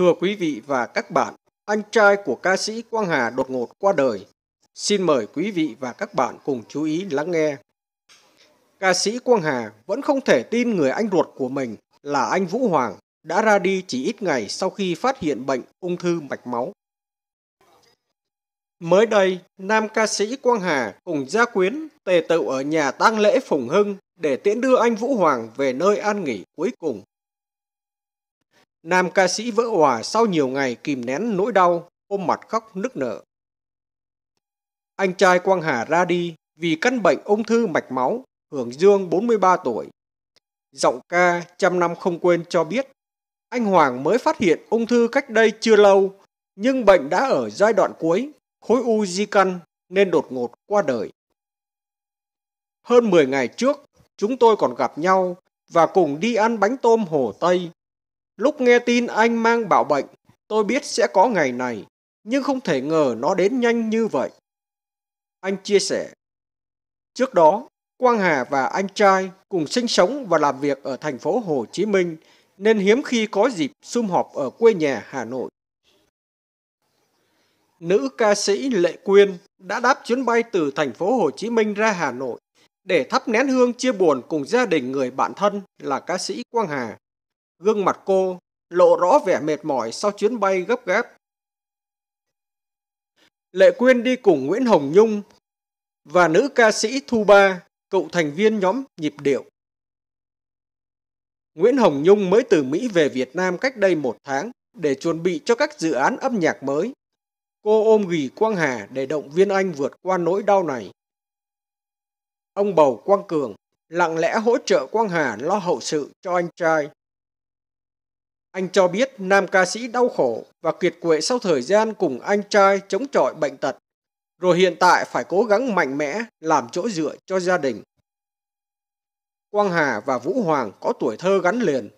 Thưa quý vị và các bạn, anh trai của ca sĩ Quang Hà đột ngột qua đời. Xin mời quý vị và các bạn cùng chú ý lắng nghe. Ca sĩ Quang Hà vẫn không thể tin người anh ruột của mình là anh Vũ Hoàng đã ra đi chỉ ít ngày sau khi phát hiện bệnh ung thư mạch máu. Mới đây, nam ca sĩ Quang Hà cùng gia quyến tề tựu ở nhà tang lễ Phùng Hưng để tiễn đưa anh Vũ Hoàng về nơi an nghỉ cuối cùng Nam ca sĩ vỡ hòa sau nhiều ngày kìm nén nỗi đau, ôm mặt khóc nức nở. Anh trai Quang Hà ra đi vì căn bệnh ung thư mạch máu, hưởng dương 43 tuổi. Giọng ca trăm năm không quên cho biết, anh Hoàng mới phát hiện ung thư cách đây chưa lâu, nhưng bệnh đã ở giai đoạn cuối, khối u di căn nên đột ngột qua đời. Hơn 10 ngày trước, chúng tôi còn gặp nhau và cùng đi ăn bánh tôm Hồ Tây Lúc nghe tin anh mang bảo bệnh, tôi biết sẽ có ngày này, nhưng không thể ngờ nó đến nhanh như vậy. Anh chia sẻ, trước đó, Quang Hà và anh trai cùng sinh sống và làm việc ở thành phố Hồ Chí Minh nên hiếm khi có dịp sum họp ở quê nhà Hà Nội. Nữ ca sĩ Lệ Quyên đã đáp chuyến bay từ thành phố Hồ Chí Minh ra Hà Nội để thắp nén hương chia buồn cùng gia đình người bạn thân là ca sĩ Quang Hà Gương mặt cô lộ rõ vẻ mệt mỏi sau chuyến bay gấp gáp. Lệ Quyên đi cùng Nguyễn Hồng Nhung và nữ ca sĩ Thu Ba, cựu thành viên nhóm Nhịp Điệu. Nguyễn Hồng Nhung mới từ Mỹ về Việt Nam cách đây một tháng để chuẩn bị cho các dự án âm nhạc mới. Cô ôm gỉ Quang Hà để động viên anh vượt qua nỗi đau này. Ông bầu Quang Cường lặng lẽ hỗ trợ Quang Hà lo hậu sự cho anh trai. Anh cho biết nam ca sĩ đau khổ và kiệt quệ sau thời gian cùng anh trai chống chọi bệnh tật, rồi hiện tại phải cố gắng mạnh mẽ làm chỗ dựa cho gia đình. Quang Hà và Vũ Hoàng có tuổi thơ gắn liền,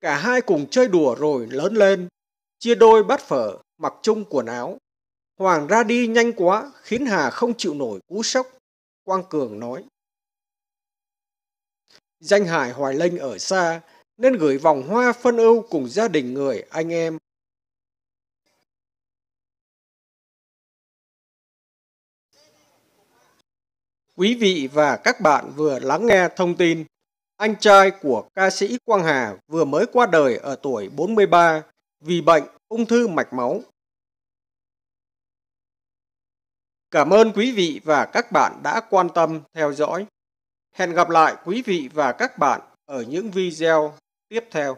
cả hai cùng chơi đùa rồi lớn lên, chia đôi bát phở, mặc chung quần áo. Hoàng ra đi nhanh quá khiến Hà không chịu nổi cú sốc, Quang Cường nói. Danh Hải Hoài Linh ở xa, nên gửi vòng hoa phân ưu cùng gia đình người anh em. Quý vị và các bạn vừa lắng nghe thông tin anh trai của ca sĩ Quang Hà vừa mới qua đời ở tuổi 43 vì bệnh ung thư mạch máu. Cảm ơn quý vị và các bạn đã quan tâm theo dõi. Hẹn gặp lại quý vị và các bạn ở những video tiếp theo